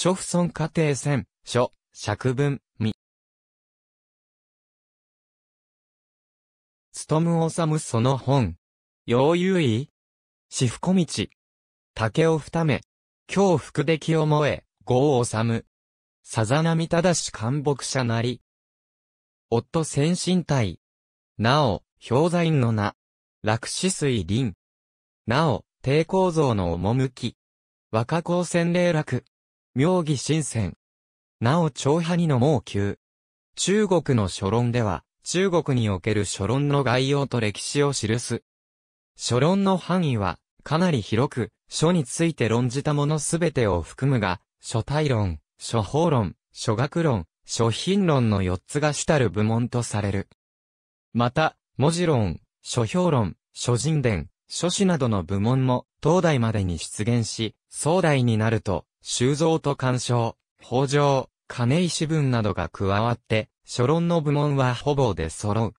諸不尊家庭選、書、釈文、み。つとむおさむその本。ようゆういしふこみち。竹をふため。今日福で清思え、うおさむ。さざなみただし干木者なり。夫先進体。なお、氷山の名。落死水林。なお、低構造の趣。若光専霊落。妙義新鮮。なお長派にの猛求。中国の書論では、中国における書論の概要と歴史を記す。書論の範囲は、かなり広く、書について論じたものすべてを含むが、書体論、書法論、書学論、書品論の4つが主たる部門とされる。また、文字論、書評論、書人伝、書史などの部門も、東大までに出現し、壮大になると、修造と鑑賞、北条、金石文などが加わって、諸論の部門はほぼで揃う。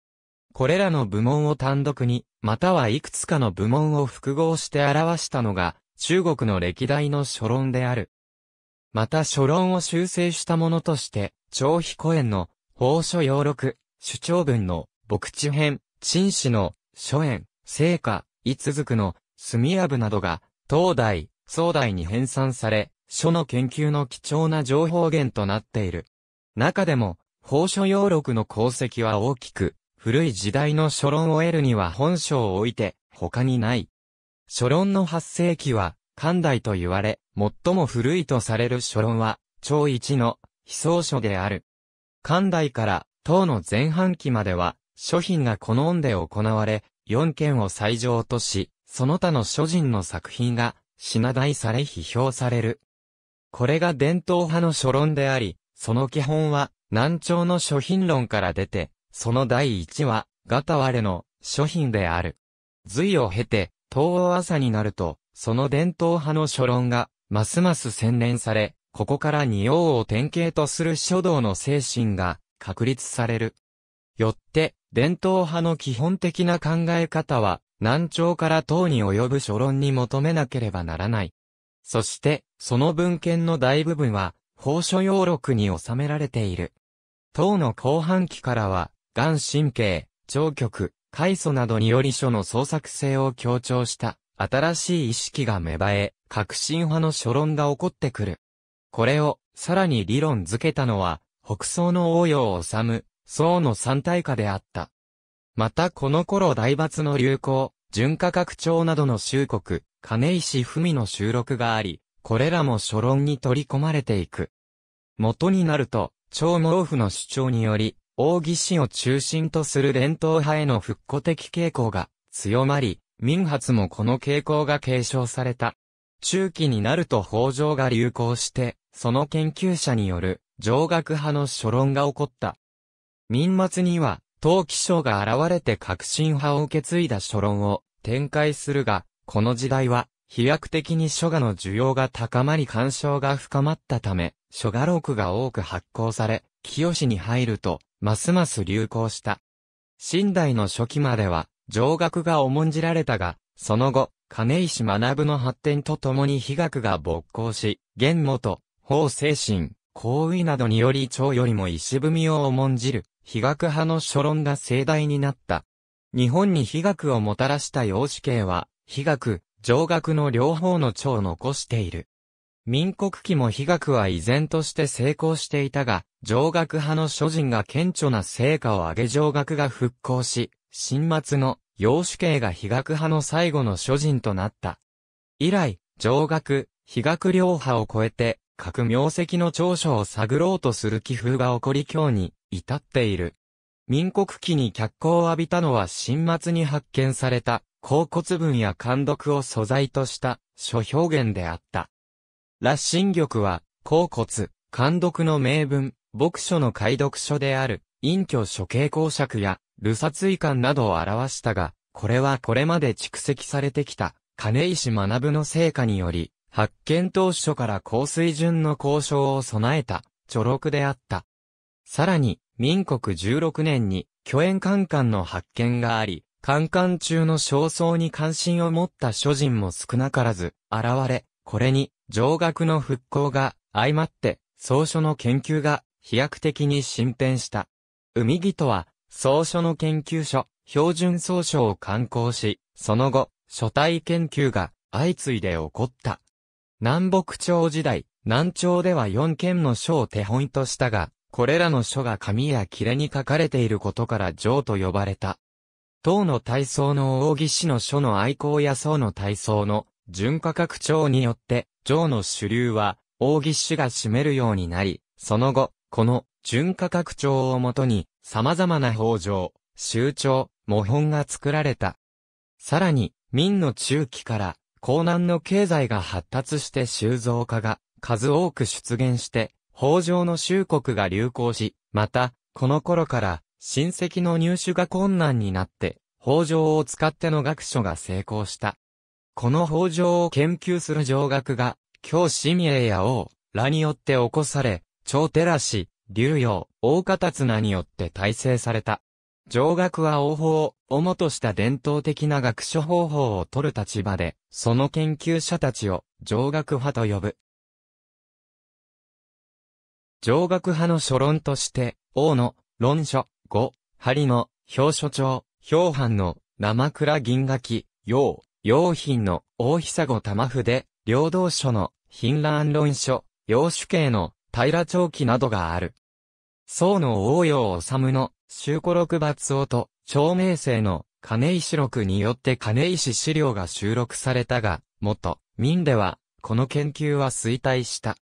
これらの部門を単独に、またはいくつかの部門を複合して表したのが、中国の歴代の書論である。また書論を修正したものとして、張飛古園の、法書要録、主張文の、牧地編、陳氏の、書園、聖歌、い続くの、墨や部などが、東大、総大に編纂され、書の研究の貴重な情報源となっている。中でも、法書要録の功績は大きく、古い時代の書論を得るには本書を置いて、他にない。書論の8世紀は、漢代と言われ、最も古いとされる書論は、超一の、非創書である。漢代から、唐の前半期までは、書品が好んで行われ、四件を最上とし、その他の書人の作品が、品代され批評される。これが伝統派の書論であり、その基本は、南朝の諸品論から出て、その第一は、ガタワレの諸品である。隋を経て、東欧朝になると、その伝統派の書論が、ますます洗練され、ここから二王を典型とする書道の精神が確立される。よって、伝統派の基本的な考え方は、南朝から唐に及ぶ書論に求めなければならない。そして、その文献の大部分は、法書要録に収められている。唐の後半期からは、元神経、長局、海祖などにより書の創作性を強調した新しい意識が芽生え、革新派の書論が起こってくる。これをさらに理論づけたのは、北宋の王応を治、宋の三大化であった。またこの頃大罰の流行、純価格調などの衆国、金石文の収録があり、これらも書論に取り込まれていく。元になると、超毛布の主張により、王義氏を中心とする伝統派への復古的傾向が強まり、民発もこの傾向が継承された。中期になると法上が流行して、その研究者による上学派の書論が起こった。民末には、陶器章が現れて革新派を受け継いだ書論を展開するが、この時代は、飛躍的に書画の需要が高まり干渉が深まったため、書画録が多く発行され、清に入ると、ますます流行した。新代の初期までは、上学が重んじられたが、その後、金石学の発展とともに飛学が勃興し、元元、法精神、行為などにより長よりも石踏みを重んじる、飛学派の書論が盛大になった。日本に飛学をもたらした様子形は、悲学、上学の両方の長を残している。民国期も悲学は依然として成功していたが、上学派の諸人が顕著な成果を上げ上学が復興し、新末の陽主刑が悲学派の最後の諸人となった。以来、上学、悲学両派を超えて、各名跡の長所を探ろうとする気風が起こり今日に至っている。民国期に脚光を浴びたのは新末に発見された甲骨文や貫読を素材とした書表現であった。羅針玉は、甲骨、貫読の名文、牧書の解読書である、隠居処刑公爵や、ルサ追官などを表したが、これはこれまで蓄積されてきた、金石学の成果により、発見当初から高水準の交渉を備えた、著録であった。さらに、民国16年に、巨円カンの発見があり、カン中の焦燥に関心を持った諸人も少なからず、現れ、これに、上学の復興が、相まって、草書の研究が、飛躍的に進展した。海木とは、草書の研究所、標準草書を刊行し、その後、書体研究が、相次いで起こった。南北朝時代、南朝では4件の書を手本としたが、これらの書が紙や切れに書かれていることから上と呼ばれた。唐の体操の扇師の書の愛好や宋の体操の純価格調によって、上の主流は、扇師が占めるようになり、その後、この純価格調をもとに、様々な法上、集長、模本が作られた。さらに、明の中期から、江南の経済が発達して収蔵化が数多く出現して、法上の修国が流行し、また、この頃から、親戚の入手が困難になって、法上を使っての学書が成功した。この法上を研究する上学が、京市名や王らによって起こされ、長寺氏、竜陽、大方綱によって体制された。上学は王法を主とした伝統的な学書方法を取る立場で、その研究者たちを上学派と呼ぶ。上学派の書論として、王の論書、五、針の、表書帳、表版の、生倉銀河記、用、用品の、大久子玉筆、領道書の、品乱論書、要主計の、平長期などがある。宋の王洋治の、修古六抜音と、長明生の、金石録によって金石資料が収録されたが、元、民では、この研究は衰退した。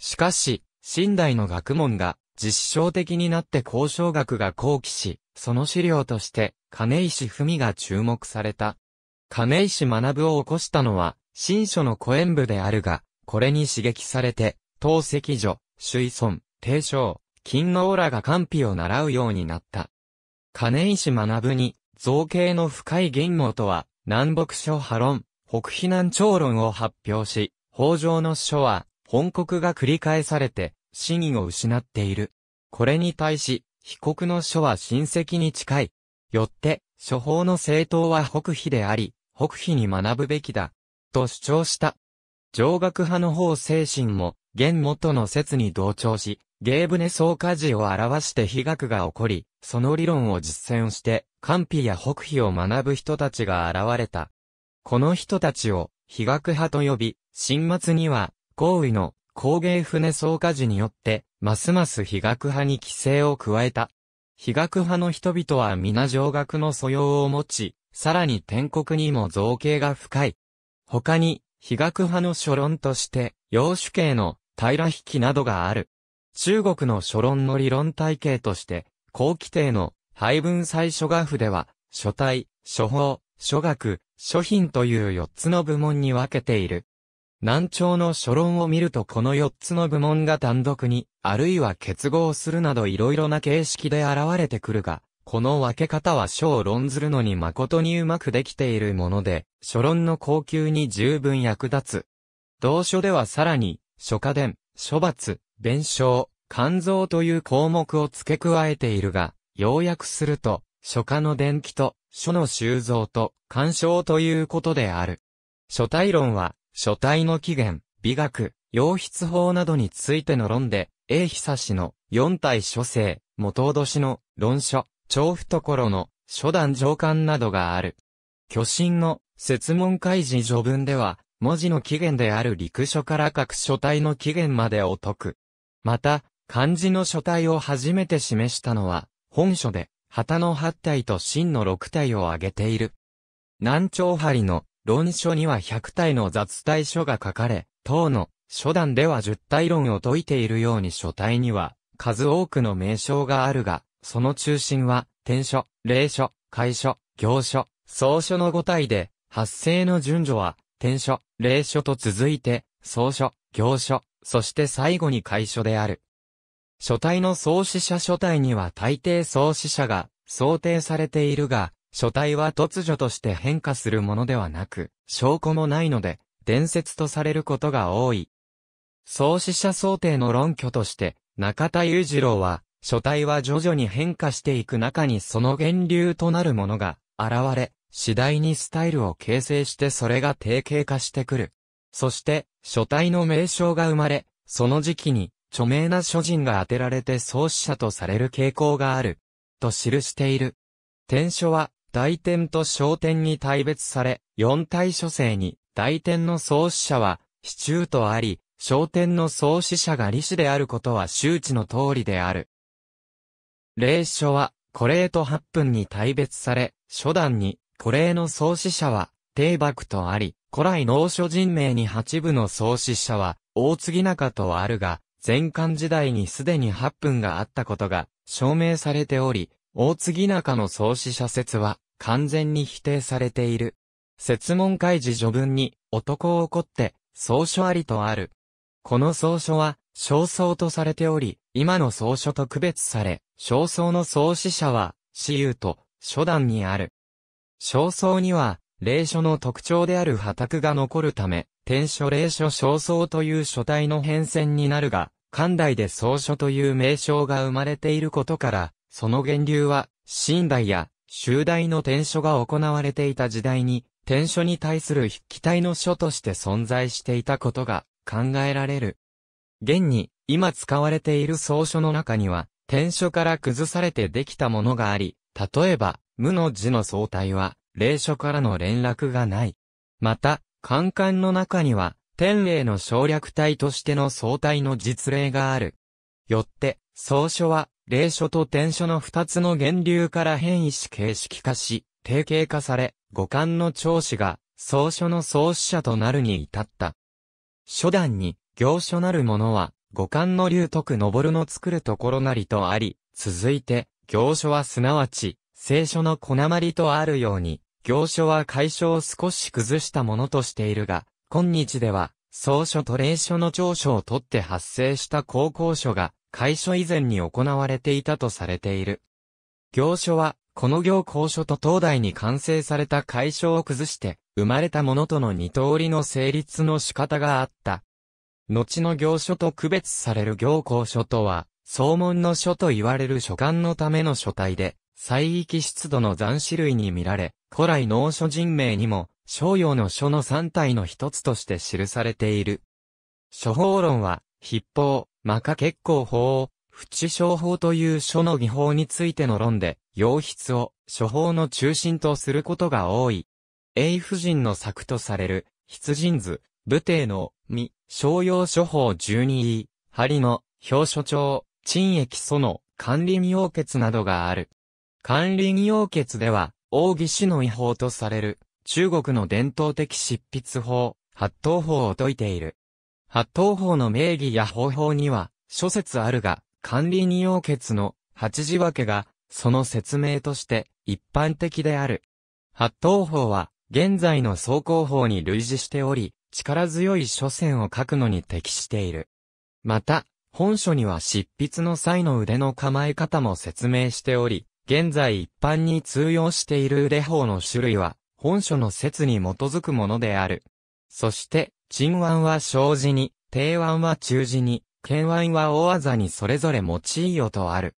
しかし、新代の学問が、実証的になって交渉学が後期し、その資料として、金石文が注目された。金石学を起こしたのは、新書の古演部であるが、これに刺激されて、陶石女、水村、帝章、金のオラが官費を習うようになった。金石学に、造形の深い言語とは、南北書波論、北避難長論を発表し、北条の書は、本国が繰り返されて、真議を失っている。これに対し、被告の書は親戚に近い。よって、処方の正当は北非であり、北非に学ぶべきだ。と主張した。上学派の方精神も、現元の説に同調し、ゲーブネ総家事を表して被学が起こり、その理論を実践して、官費や北非を学ぶ人たちが現れた。この人たちを、被学派と呼び、新末には、行為の工芸船草加事によって、ますます飛学派に規制を加えた。飛学派の人々は皆上学の素養を持ち、さらに天国にも造形が深い。他に、飛学派の書論として、洋酒系の平引きなどがある。中国の書論の理論体系として、後規定の配分最初画譜では、書体、書法、書学、書品という4つの部門に分けている。難聴の書論を見るとこの4つの部門が単独に、あるいは結合するなどいろいろな形式で現れてくるが、この分け方は書を論ずるのに誠にうまくできているもので、書論の高級に十分役立つ。同書ではさらに、書家伝、書罰、弁償、肝臓という項目を付け加えているが、要約すると、書家の伝記と、書の収蔵と、鑑賞ということである。書体論は、書体の起源、美学、洋筆法などについての論で、英久氏の四体書生、元脅しの論書、調布所の初段上巻などがある。巨神の説問開示序文では、文字の起源である陸書から各書体の起源までを解く。また、漢字の書体を初めて示したのは、本書で、旗の八体と真の六体を挙げている。南朝張の論書には100体の雑体書が書かれ、当の初段では10体論を解いているように書体には数多くの名称があるが、その中心は、天書、霊書、会書、行書、草書の5体で、発生の順序は、天書、霊書と続いて、草書、行書、そして最後に会書である。書体の創始者書体には大抵創始者が想定されているが、書体は突如として変化するものではなく、証拠もないので、伝説とされることが多い。創始者想定の論拠として、中田裕次郎は、書体は徐々に変化していく中にその源流となるものが現れ、次第にスタイルを形成してそれが定型化してくる。そして、書体の名称が生まれ、その時期に著名な諸人が当てられて創始者とされる傾向がある、と記している。天書は大天と小天に大別され、四大諸生に、大天の創始者は、市中とあり、小天の創始者が利子であることは周知の通りである。霊書は、古霊と八分に大別され、初段に、古霊の創始者は、低幕とあり、古来農書人名に八部の創始者は、大継中とあるが、前漢時代にすでに八分があったことが、証明されており、大継中の創始者説は、完全に否定されている。説問開示序文に、男を怒って、草書ありとある。この草書は、焦燥とされており、今の草書と区別され、焦燥の創始者は、私有と、初段にある。焦燥には、霊書の特徴である破卓が残るため、天書霊書焦燥という書体の変遷になるが、寛代で草書という名称が生まれていることから、その源流は、新代や集大の転書が行われていた時代に、転書に対する筆記体の書として存在していたことが考えられる。現に、今使われている草書の中には、転書から崩されてできたものがあり、例えば、無の字の相対は、霊書からの連絡がない。また、官官の中には、天霊の省略体としての相対の実例がある。よって、草書は、霊書と天書の二つの源流から変異し形式化し、定型化され、五感の長子が、草書の創始者となるに至った。初段に、行書なるものは、五感の流徳昇の作るところなりとあり、続いて、行書はすなわち、聖書の小なりとあるように、行書は解消を少し崩したものとしているが、今日では、草書と霊書の長所をとって発生した高校書が、開所以前に行われていたとされている。行書は、この行行書と東大に完成された会所を崩して、生まれたものとの二通りの成立の仕方があった。後の行書と区別される行行書とは、総門の書と言われる書簡のための書体で、西域湿度の残種類に見られ、古来農書人名にも、商用の書の三体の一つとして記されている。処方論は、筆法、マカ結構法、不知商法という書の技法についての論で、洋筆を書法の中心とすることが多い。英夫人の作とされる、筆人図、武帝の、未、商用書法1 2位、針の、表書帳、陳液祖の、管理要決などがある。管理要決では、奥義士の違法とされる、中国の伝統的執筆法、発刀法を説いている。発刀法の名義や方法には諸説あるが、管理二要決の八字分けが、その説明として一般的である。発刀法は、現在の走行法に類似しており、力強い書線を書くのに適している。また、本書には執筆の際の腕の構え方も説明しており、現在一般に通用している腕法の種類は、本書の説に基づくものである。そして、鎮腕は障子に、定腕は中字に、剣腕は大技にそれぞれ用いよとある。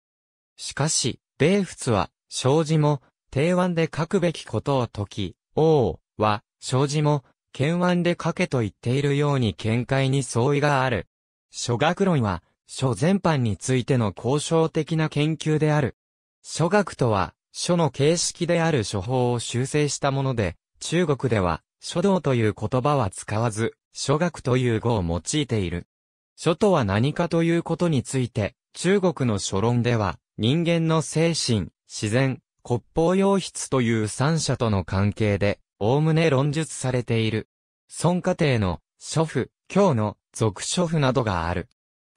しかし、米仏は、障子も、定腕で書くべきことを解き、王は、障子も、剣腕で書けと言っているように見解に相違がある。諸学論は、書全般についての交渉的な研究である。諸学とは、書の形式である書法を修正したもので、中国では、書道という言葉は使わず、書学という語を用いている。書とは何かということについて、中国の書論では、人間の精神、自然、国法洋筆という三者との関係で、おおむね論述されている。孫家庭の、諸婦、今日の、俗書婦などがある。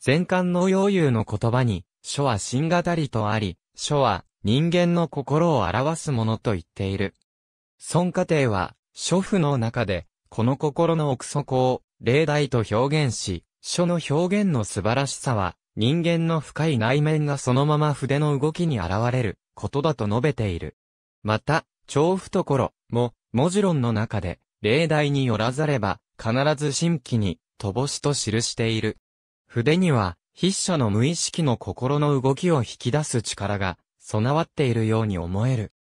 前漢の洋有の言葉に、書は新語りとあり、書は人間の心を表すものと言っている。孫家庭は、諸婦の中で、この心の奥底を、例題と表現し、書の表現の素晴らしさは、人間の深い内面がそのまま筆の動きに現れる、ことだと述べている。また、調布ところも、文字論の中で、例題によらざれば、必ず新規に、乏しと記している。筆には、筆者の無意識の心の動きを引き出す力が、備わっているように思える。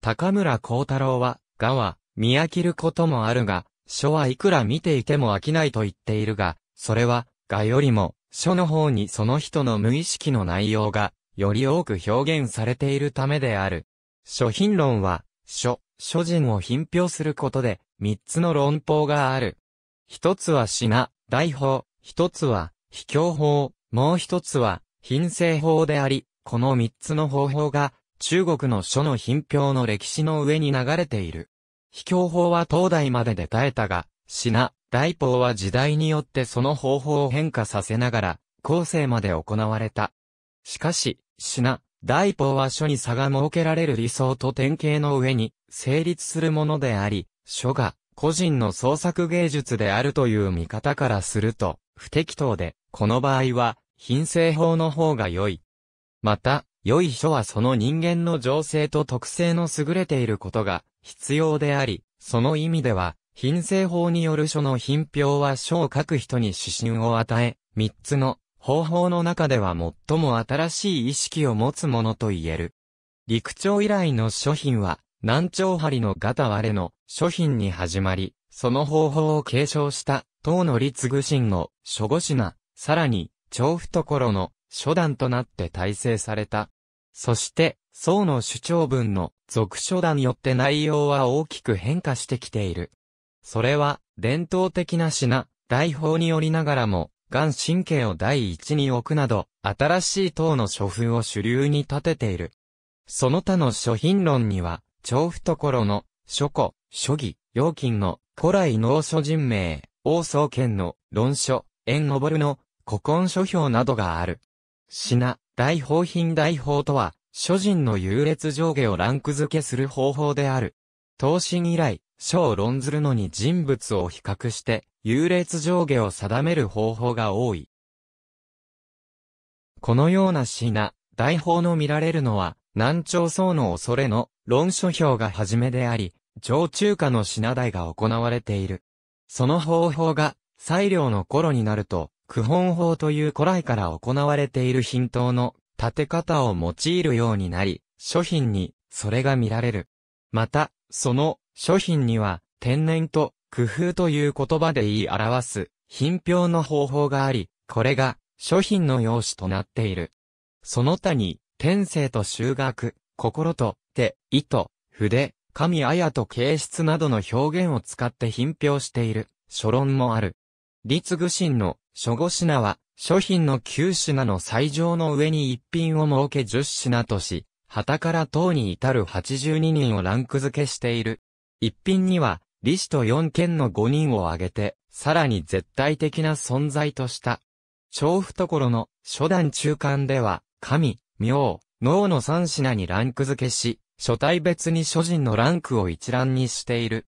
高村光太郎は、がは、見飽きることもあるが、書はいくら見ていても飽きないと言っているが、それは、画よりも、書の方にその人の無意識の内容が、より多く表現されているためである。書品論は、書、書人を品評することで、三つの論法がある。一つは品、大法、一つは、秘境法、もう一つは、品性法であり、この三つの方法が、中国の書の品評の歴史の上に流れている。秘境法は東大までで耐えたが、品、大法は時代によってその方法を変化させながら、後世まで行われた。しかし、品、大法は書に差が設けられる理想と典型の上に、成立するものであり、書が、個人の創作芸術であるという見方からすると、不適当で、この場合は、品性法の方が良い。また、良い書はその人間の情勢と特性の優れていることが、必要であり、その意味では、品性法による書の品評は書を書く人に指針を与え、三つの方法の中では最も新しい意識を持つものと言える。陸長以来の書品は、南朝張のガタ割れの書品に始まり、その方法を継承した唐の立愚神の書語品、さらに、長懐の書段となって体制された。そして、宋の主張文の俗書団によって内容は大きく変化してきている。それは、伝統的な品、大法によりながらも、眼神経を第一に置くなど、新しい党の書風を主流に立てている。その他の書品論には、ところの、書庫、書義、要金の、古来農書人名、王宗剣の、論書、縁るの、古今書評などがある。品、大法品大法とは、諸人の優劣上下をランク付けする方法である。答申以来、書を論ずるのに人物を比較して、優劣上下を定める方法が多い。このような品、大法の見られるのは、南朝宋の恐れの論書表がはじめであり、上中華の品代が行われている。その方法が、裁量の頃になると、九本法という古来から行われている品等の立て方を用いるようになり、諸品にそれが見られる。また、その諸品には天然と工夫という言葉で言い表す品評の方法があり、これが諸品の用紙となっている。その他に、天性と修学、心と手、意と筆、神あやと形質などの表現を使って品評している書論もある。立愚心の諸語品は諸品の9品の最上の上に一品を設け10品とし、旗から等に至る82人をランク付けしている。一品には、李氏と4県の5人を挙げて、さらに絶対的な存在とした。ところの初段中間では、神、明、脳の3品にランク付けし、書体別に諸人のランクを一覧にしている。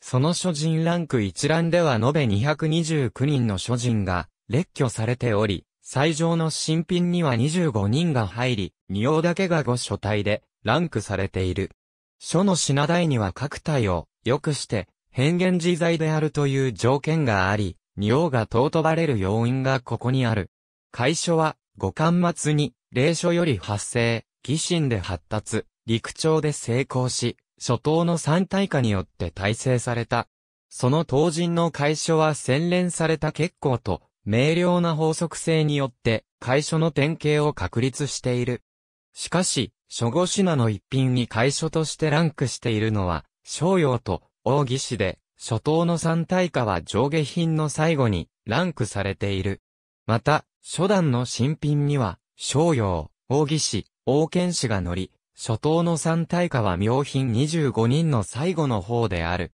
その諸人ランク一覧では延べ229人の諸人が、列挙されており、最上の新品には25人が入り、仁王だけが5書体でランクされている。書の品代には各体を良くして、変幻自在であるという条件があり、仁王が尊ばれる要因がここにある。会書は、五巻末に、霊書より発生、疑心で発達、陸長で成功し、初頭の三大化によって体制された。その当人の会書は洗練された結構と、明瞭な法則性によって、会所の典型を確立している。しかし、諸語品の一品に会所としてランクしているのは、商用と奥義士で、初等の三大化は上下品の最後にランクされている。また、初段の新品には、商用、奥義士、王権士が乗り、初等の三大化は妙品25人の最後の方である。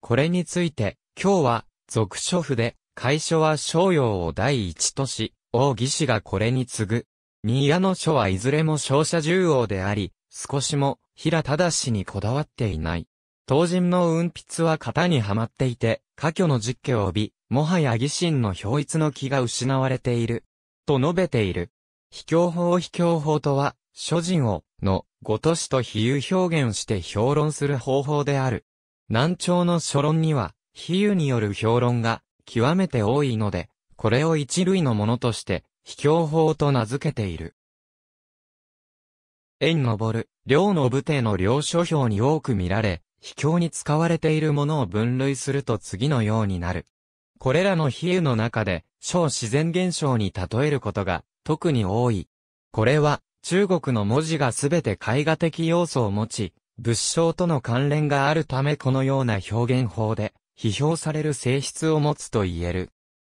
これについて、今日は、俗書譜で、会所は商用を第一とし、王義士がこれに次ぐ。新谷の書はいずれも商社重王であり、少しも平正にこだわっていない。当人の運筆は型にはまっていて、家挙の実家を帯び、もはや義心の表一の気が失われている。と述べている。卑怯法卑怯法とは、諸人を、の、ごとしと比喩表現して評論する方法である。南朝の書論には、比喩による評論が、極めて多いので、これを一類のものとして、秘境法と名付けている。縁のぼる、両の部帝の両書表に多く見られ、秘境に使われているものを分類すると次のようになる。これらの比喩の中で、小自然現象に例えることが、特に多い。これは、中国の文字がすべて絵画的要素を持ち、仏性との関連があるためこのような表現法で、批評される性質を持つと言える。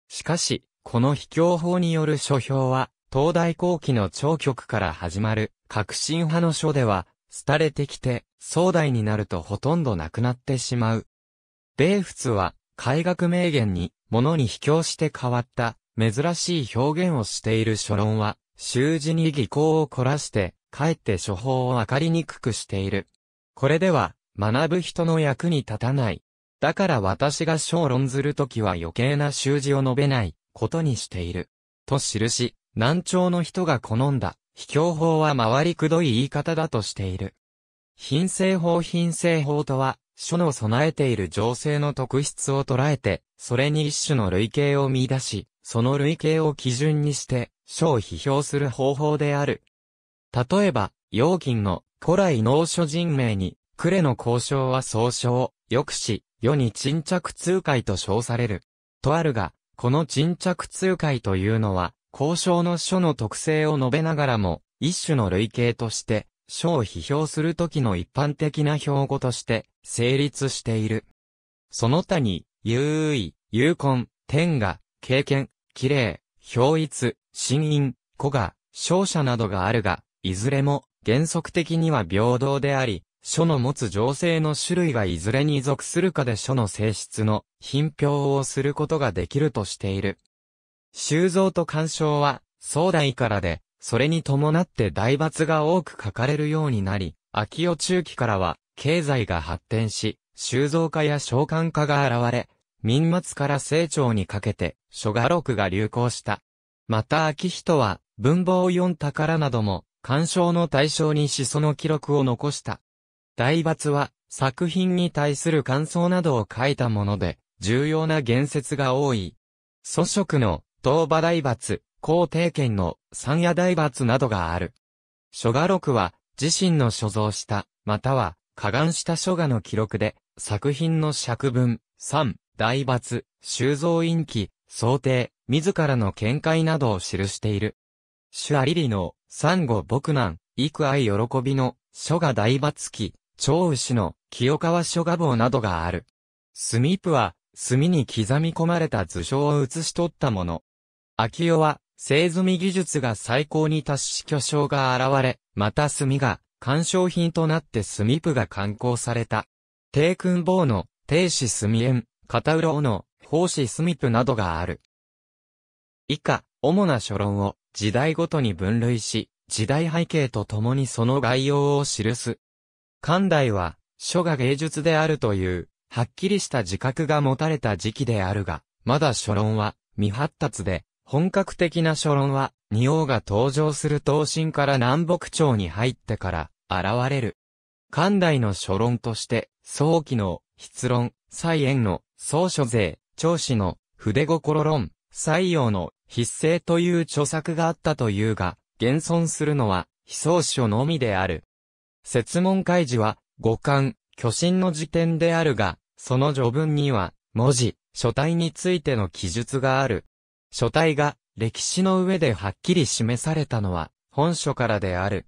しかし、この秘境法による書評は、東大後期の長局から始まる、革新派の書では、廃れてきて、壮大になるとほとんどなくなってしまう。米仏は、改革名言に、物に批評して変わった、珍しい表現をしている書論は、習字に技巧を凝らして、かえって処方をわかりにくくしている。これでは、学ぶ人の役に立たない。だから私が小論ずるときは余計な習字を述べないことにしている。と記し、難聴の人が好んだ、卑怯法は回りくどい言い方だとしている。品性法品性法とは、書の備えている情勢の特質を捉えて、それに一種の類型を見出し、その類型を基準にして、書を批評する方法である。例えば、陽金の古来農書人名に、呉の交渉は総称、抑止、世に沈着痛快と称される。とあるが、この沈着痛快というのは、交渉の書の特性を述べながらも、一種の類型として、書を批評するときの一般的な標語として、成立している。その他に、優位、有根、天下、経験、綺麗、表一、新因、古賀、勝者などがあるが、いずれも、原則的には平等であり、書の持つ情勢の種類がいずれに属するかで書の性質の品評をすることができるとしている。修造と干渉は、壮大からで、それに伴って大罰が多く書かれるようになり、秋代中期からは、経済が発展し、修造家や召喚家が現れ、民末から成長にかけて、諸画録が流行した。また秋人は、文房四宝なども、干渉の対象にしその記録を残した。大罰は、作品に対する感想などを書いたもので、重要な言説が多い。祖職の、東馬大罰、皇帝権の、三夜大罰などがある。書画録は、自身の所蔵した、または、加願した書画の記録で、作品の尺文、三、大罰、収蔵印記、想定、自らの見解などを記している。主アリリの、三五僕難、幾愛喜びの、書画大罰記、長牛の清川書画坊などがある。スミープは、墨に刻み込まれた図書を写し取ったもの。秋代は、製墨技術が最高に達し巨匠が現れ、また墨が、鑑賞品となってスミープが刊行された。低君坊の、低子墨縁、片浦尾の、法ミープなどがある。以下、主な書論を時代ごとに分類し、時代背景とともにその概要を記す。寛大は、書が芸術であるという、はっきりした自覚が持たれた時期であるが、まだ書論は未発達で、本格的な書論は、仁王が登場する東進から南北朝に入ってから現れる。漢代の書論として、早期の筆論、蔡演の総書税、長子の筆心論、西洋の筆生という著作があったというが、現存するのは、非草書のみである。説問開示は、五感、巨神の時点であるが、その序文には、文字、書体についての記述がある。書体が、歴史の上ではっきり示されたのは、本書からである。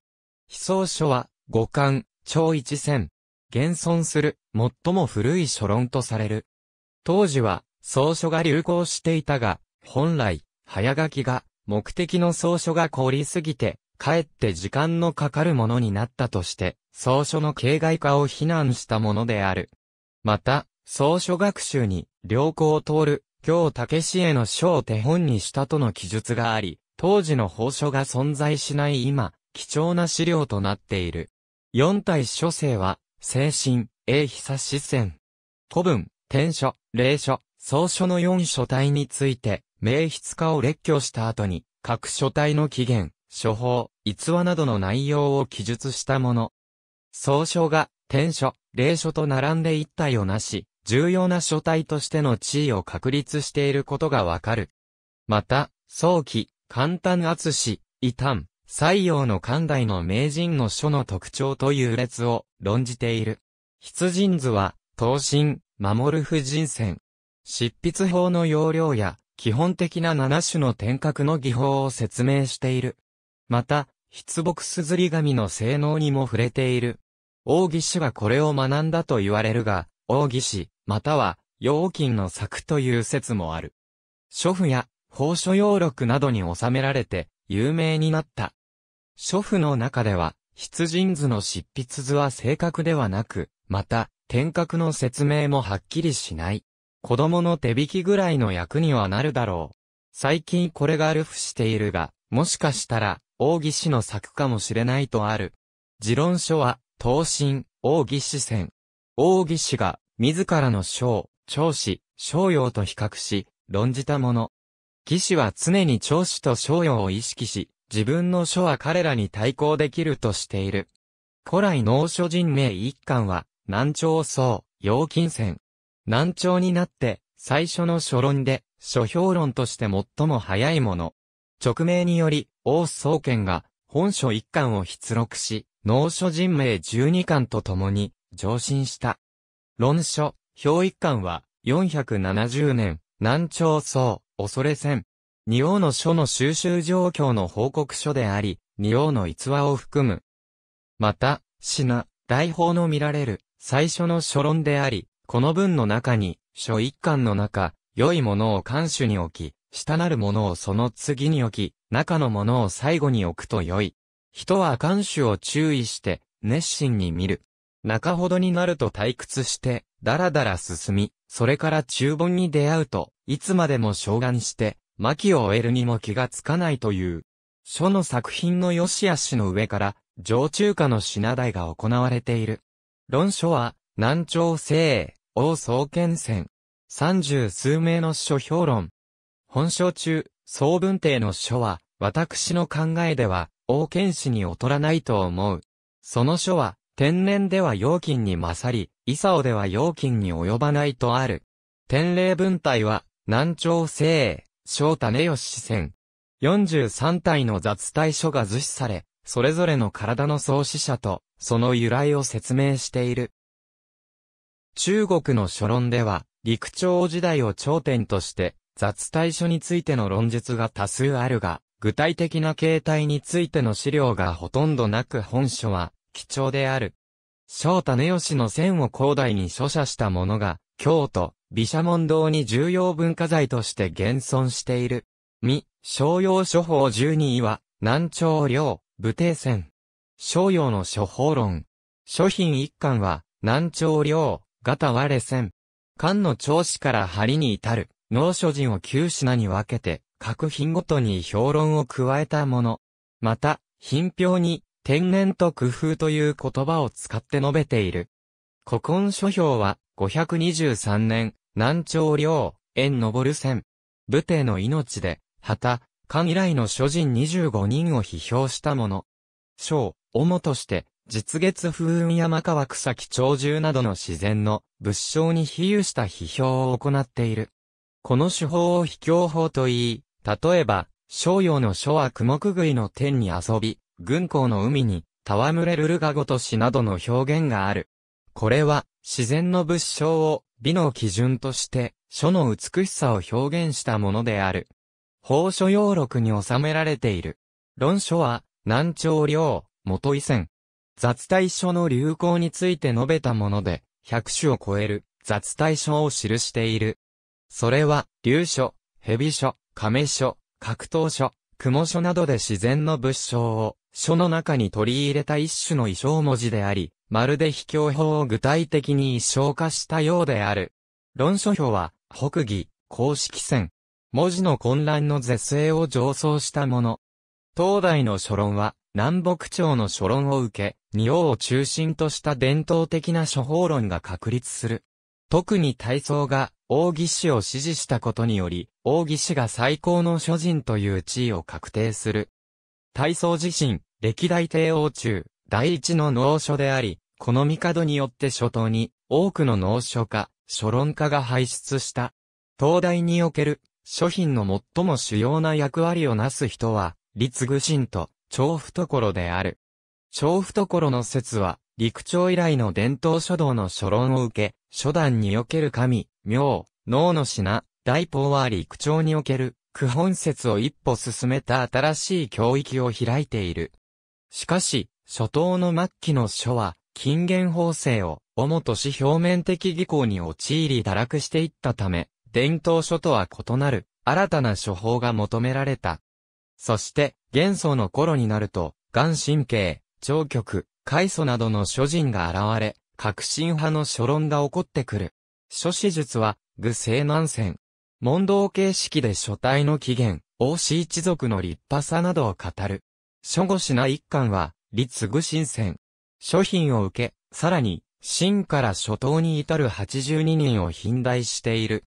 被想書は、五感、超一線。現存する、最も古い書論とされる。当時は、草書が流行していたが、本来、早書きが、目的の草書が凍りすぎて、かえって時間のかかるものになったとして、草書の形骸化を非難したものである。また、草書学習に、良好を通る、京武志への書を手本にしたとの記述があり、当時の法書が存在しない今、貴重な資料となっている。四体書生は、精神、英久四線、古文、天書、霊書、草書の四書体について、名筆家を列挙した後に、各書体の起源、処方、逸話などの内容を記述したもの。草書が、天書、霊書と並んで一体をなし、重要な書体としての地位を確立していることがわかる。また、早期、簡単厚し、異端、西洋の寛大の名人の書の特徴という列を論じている。筆人図は、刀身、守る婦人戦。執筆法の要領や、基本的な7種の点格の技法を説明している。また、筆木硯紙の性能にも触れている。王義氏はこれを学んだと言われるが、王義氏、または、陽金の作という説もある。書譜や、法書要録などに収められて、有名になった。書譜の中では、筆人図の執筆図は正確ではなく、また、天格の説明もはっきりしない。子供の手引きぐらいの役にはなるだろう。最近これがルフしているが、もしかしたら、王義氏の作かもしれないとある。持論書は、東進、王義氏戦。王義氏が、自らの章、長子、商用と比較し、論じたもの。義氏は常に長子と商用を意識し、自分の書は彼らに対抗できるとしている。古来農書人名一巻は、南朝宋、陽金戦。南朝になって、最初の書論で、書評論として最も早いもの。直名により、王宗研が本書一巻を筆録し、農書人名12巻と共に上申した。論書、表1巻は470年、南朝宋、恐れ戦。二王の書の収集状況の報告書であり、二王の逸話を含む。また、品、大法の見られる、最初の書論であり、この文の中に、書一巻の中、良いものを監守に置き、下なるものをその次に置き、中のものを最後に置くと良い。人は看守を注意して、熱心に見る。中ほどになると退屈して、だらだら進み、それから中盆に出会うと、いつまでも昇願して、巻を終えるにも気がつかないという。書の作品の良し悪しの上から、上中華の品代が行われている。論書は、南朝西、王総権選。三十数名の書評論、本章中、総文帝の書は、私の考えでは、王権史に劣らないと思う。その書は、天然では陽金に勝り、イサオでは陽金に及ばないとある。天霊文体は、南朝聖、小種吉戦。43体の雑体書が図示され、それぞれの体の創始者と、その由来を説明している。中国の書論では、陸朝時代を頂点として、雑対処についての論述が多数あるが、具体的な形態についての資料がほとんどなく本書は貴重である。正種義の線を広大に書写したものが、京都、毘沙門堂に重要文化財として現存している。未、商用処方十二位は、南朝領、武帝線。商用の処方論。諸品一巻は、南朝領、タワレ線。漢の調子から針に至る。農書人を9品に分けて、各品ごとに評論を加えたもの。また、品評に、天然と工夫という言葉を使って述べている。古今書評は、523年、南朝領、縁昇戦。武帝の命で、旗、漢以来の諸人25人を批評したもの。章、主として、実月風雲山川草木鳥獣などの自然の物証に比喩した批評を行っている。この手法を卑怯法と言い、例えば、商用の書は雲くぐいの天に遊び、軍港の海に、戯れるるがごとしなどの表現がある。これは、自然の物象を、美の基準として、書の美しさを表現したものである。法書要録に収められている。論書は、南朝領、元以前。雑対書の流行について述べたもので、100種を超える雑対書を記している。それは、竜書、蛇書、亀書、格闘書、雲書などで自然の物証を、書の中に取り入れた一種の意象文字であり、まるで秘境法を具体的に意象化したようである。論書表は、北義、公式戦。文字の混乱の是正を上奏したもの。東大の書論は、南北朝の書論を受け、仁王を中心とした伝統的な書法論が確立する。特に体操が大義氏を支持したことにより、大義氏が最高の諸人という地位を確定する。大宗自身、歴代帝王中、第一の農書であり、この帝によって初頭に、多くの農書家、書論家が輩出した。東大における、諸品の最も主要な役割をなす人は、立愚神と、超懐である。超懐の説は、陸朝以来の伝統書道の書論を受け、書壇における神、妙、脳の品、大砲は陸長における、区本説を一歩進めた新しい教域を開いている。しかし、初頭の末期の書は、近現法制を、主とし表面的技巧に陥り堕落していったため、伝統書とは異なる、新たな処方が求められた。そして、元素の頃になると、眼神経、聴極、海祖などの諸人が現れ、革新派の諸論が起こってくる。諸子術は、具西南戦。問答形式で書体の起源、王子一族の立派さなどを語る。諸子。品一巻は、立具新線。諸品を受け、さらに、新から初頭に至る82人を品代している。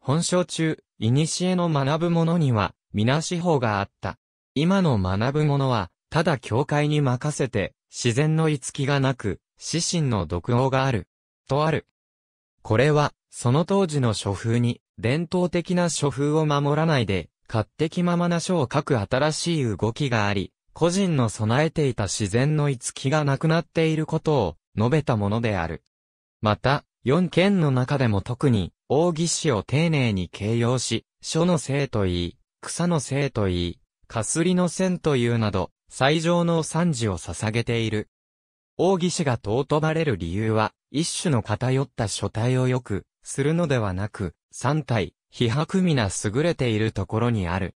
本書中、古の学ぶ者には、みなし法があった。今の学ぶ者は、ただ教会に任せて、自然の逸気がなく、死神の独王がある。とある。これは、その当時の書風に、伝統的な書風を守らないで、勝手気ままな書を書く新しい動きがあり、個人の備えていた自然の五気がなくなっていることを述べたものである。また、四件の中でも特に、大義士を丁寧に形容し、書のいといい、草のいといい、かすりの線というなど、最上の賛辞を捧げている。大義士が尊ばれる理由は、一種の偏った書体を良く、するのではなく、三体、非白な優れているところにある。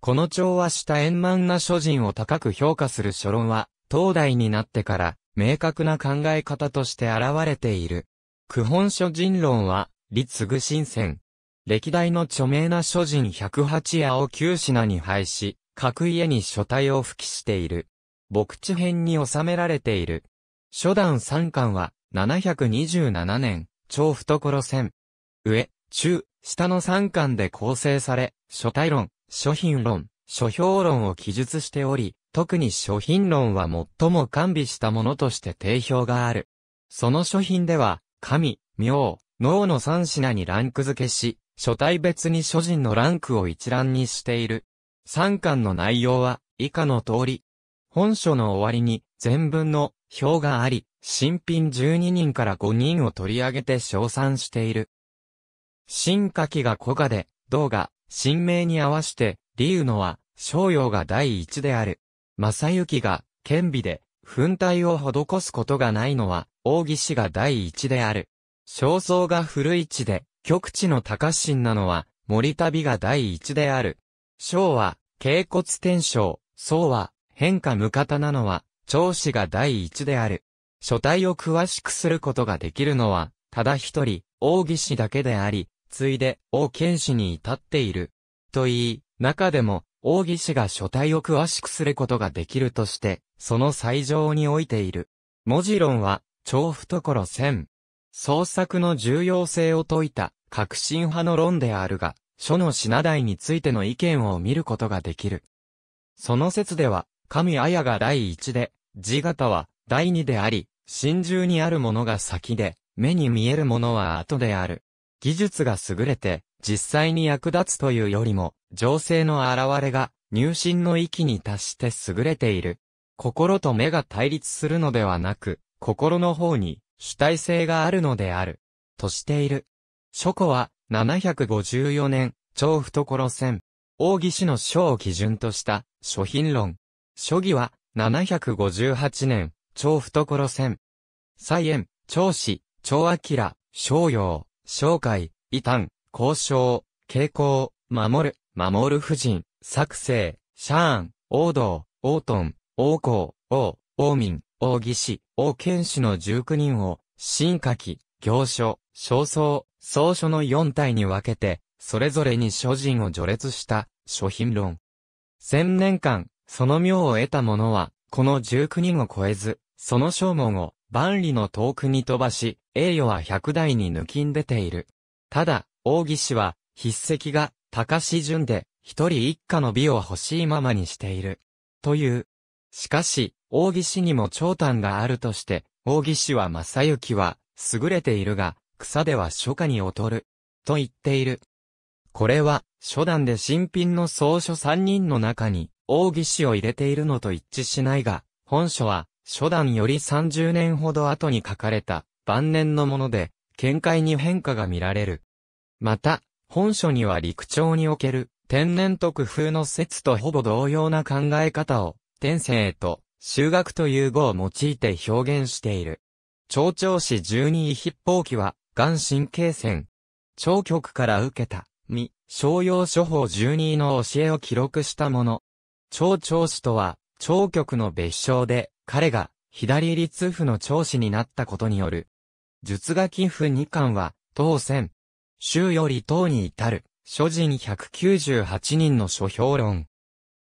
この調和した円満な諸人を高く評価する書論は、当代になってから、明確な考え方として現れている。九本書人論は、立嗣新鮮。歴代の著名な諸人108夜を9品に配し、各家に書体を付記している。牧地編に収められている。初段三巻は、727年、超懐線。上、中、下の3巻で構成され、書体論、書品論、書評論を記述しており、特に書品論は最も完備したものとして定評がある。その書品では、神、妙、脳の3品にランク付けし、書体別に書人のランクを一覧にしている。3巻の内容は、以下の通り。本書の終わりに、全文の表があり、新品12人から5人を取り上げて称賛している。新夏季が古賀で、動画、新名に合わして、理由のは、商用が第一である。正幸が、顕微で、奮体を施すことがないのは、大氏が第一である。焦燥が古市で、極地の高進なのは、森旅が第一である。章は、渓骨天章、宋は、変化無方なのは、長子が第一である。書体を詳しくすることができるのは、ただ一人、王義氏だけであり、ついで、王剣氏に至っている。と言い、中でも、王義氏が書体を詳しくすることができるとして、その最上に置いている。文字論は、超懐千。創作の重要性を説いた、革新派の論であるが、書の品代についての意見を見ることができる。その説では、神綾が第一で、字型は、第二であり、真珠にあるものが先で、目に見えるものは後である。技術が優れて、実際に役立つというよりも、情勢の現れが、入信の域に達して優れている。心と目が対立するのではなく、心の方に主体性があるのである。としている。書庫は、754年、超懐戦。大義氏の書を基準とした、書品論。書義は、758年、超懐線。蔡園、超子、長明、商用、商会、異端、交渉、傾向、守る、守る夫人、作成、シャーン、王道、王トン、王公、王、王民、王義士、王剣士の19人を、新書き、行書、焦燥、総書の4体に分けて、それぞれに諸人を序列した、諸品論。千年間、その名を得た者は、この19人を超えず、その正門を、万里の遠くに飛ばし、栄誉は百代に抜きん出ている。ただ、大義氏は、筆跡が、高志順で、一人一家の美を欲しいままにしている。という。しかし、大義氏にも長短があるとして、大義氏は正幸は、優れているが、草では初夏に劣る。と言っている。これは、初段で新品の草書三人の中に、大義氏を入れているのと一致しないが、本書は、初段より30年ほど後に書かれた晩年のもので、見解に変化が見られる。また、本書には陸長における天然と工夫の説とほぼ同様な考え方を、天性と修学という語を用いて表現している。長長子12位筆法記は、眼神経線。長局から受けた、未、商用処方12位の教えを記録したもの。長長子とは、長局の別称で、彼が左立府の長子になったことによる。術が寄付二巻は、当選。州より党に至る、諸人198人の書評論。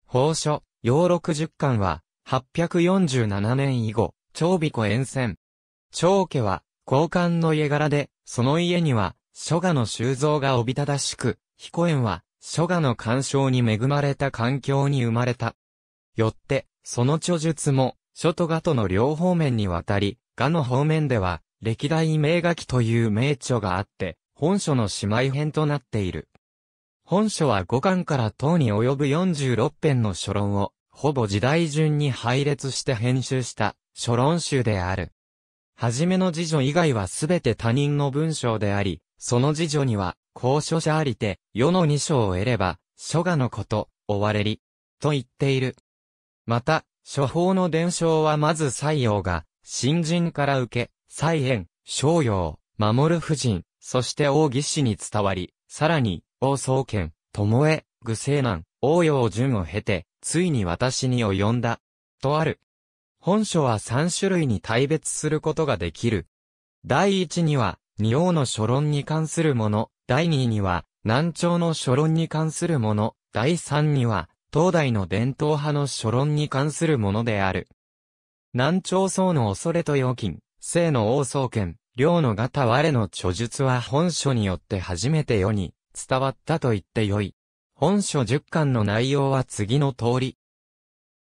法書、洋六十巻は、847年以後、長子沿線。長家は、交換の家柄で、その家には、諸賀の収蔵がおびただしく、彦園は、諸賀の干渉に恵まれた環境に生まれた。よって、その著述も、書と画との両方面にわたり、画の方面では、歴代名画記という名著があって、本書の姉妹編となっている。本書は五巻から等に及ぶ46編の書論を、ほぼ時代順に配列して編集した、書論集である。はじめの辞書以外はすべて他人の文章であり、その辞書には、公書者ありて、世の二章を得れば、書画のこと、終われり、と言っている。また、処方の伝承はまず西洋が、新人から受け、西変、商洋、守る夫人、そして王義士に伝わり、さらに、王宗剣、友江、愚西南、王陽順を経て、ついに私に及んだ。とある。本書は3種類に大別することができる。第1には、二王の書論に関するもの、第2には、南朝の書論に関するもの、第3には、当代の伝統派の諸論に関するものである。南朝宋の恐れと要金、西の王宗権、領の型我の著述は本書によって初めて世に伝わったと言ってよい。本書十巻の内容は次の通り。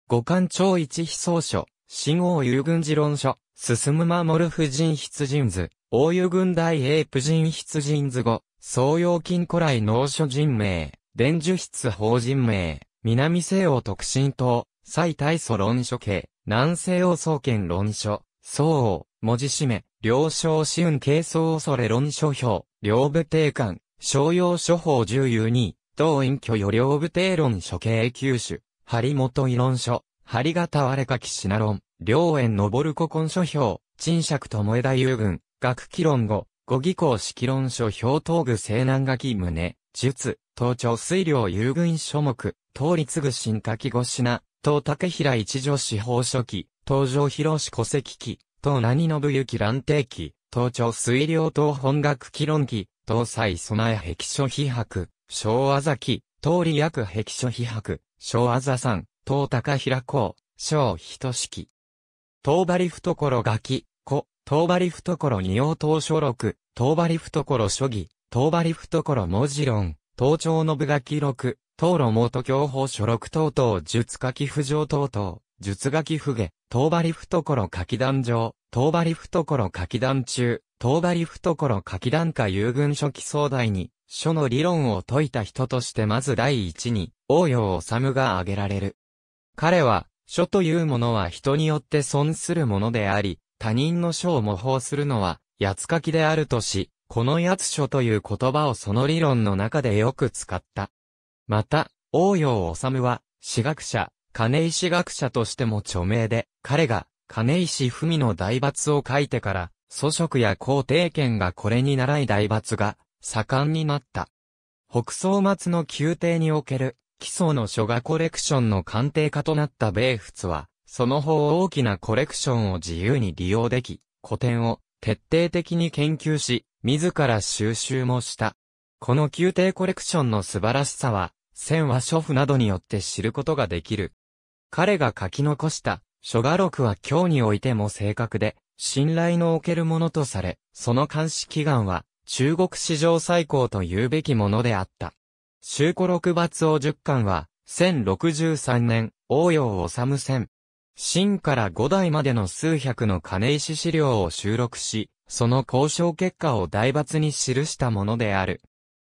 五巻超一秘草書、新王遊軍事論書、進む守る婦人筆人図、王遊軍大英婦人筆人図語、総要金古来農書人名、伝授筆法人名。南西欧特進党、最大祖論書系、南西欧総研論書、総王、文字締め、領章試運形相恐れ論書表、両部定官、商用書法重有に、当院居与両部定論書系九種、張本異論書、張方我れかき品論、両園昇る古今書表、陳釈智田遊軍、学記論語、語義公式論書表東具西南書き胸、術、等貯水量遊軍諸目、等立具新滝五品、等竹平一女司法書記、等上広志戸籍記、等何信行乱定記、等貯水量等本学記論記、等西備え壁書批博、昭和崎、通り約壁書批博、昭和座ん、東高平公、小人式。東張懐書き、子、東張懐二王等書録、東張懐書義、東張懐文字論、東朝信が記録、東路元教法書録等々術書き不上等々、術書き不下、東張懐書き段上、東張懐書き段中、東張懐書き段下遊軍書記総代に、書の理論を説いた人としてまず第一に、応用治が挙げられる。彼は、書というものは人によって損するものであり、他人の書を模倣するのは、八つ書きであるとし、このやつ書という言葉をその理論の中でよく使った。また、王陽治は、私学者、金石学者としても著名で、彼が、金石文の大罰を書いてから、祖職や皇帝権がこれに習い大罰が、盛んになった。北総末の宮廷における、基礎の書画コレクションの鑑定家となった米仏は、その方大きなコレクションを自由に利用でき、古典を徹底的に研究し、自ら収集もした。この宮廷コレクションの素晴らしさは、千和書譜などによって知ることができる。彼が書き残した書画録は今日においても正確で、信頼のおけるものとされ、その監視祈願は中国史上最高と言うべきものであった。修古六抜王十巻は、1063年、応を治戦。新から五代までの数百の金石資料を収録し、その交渉結果を大罰に記したものである。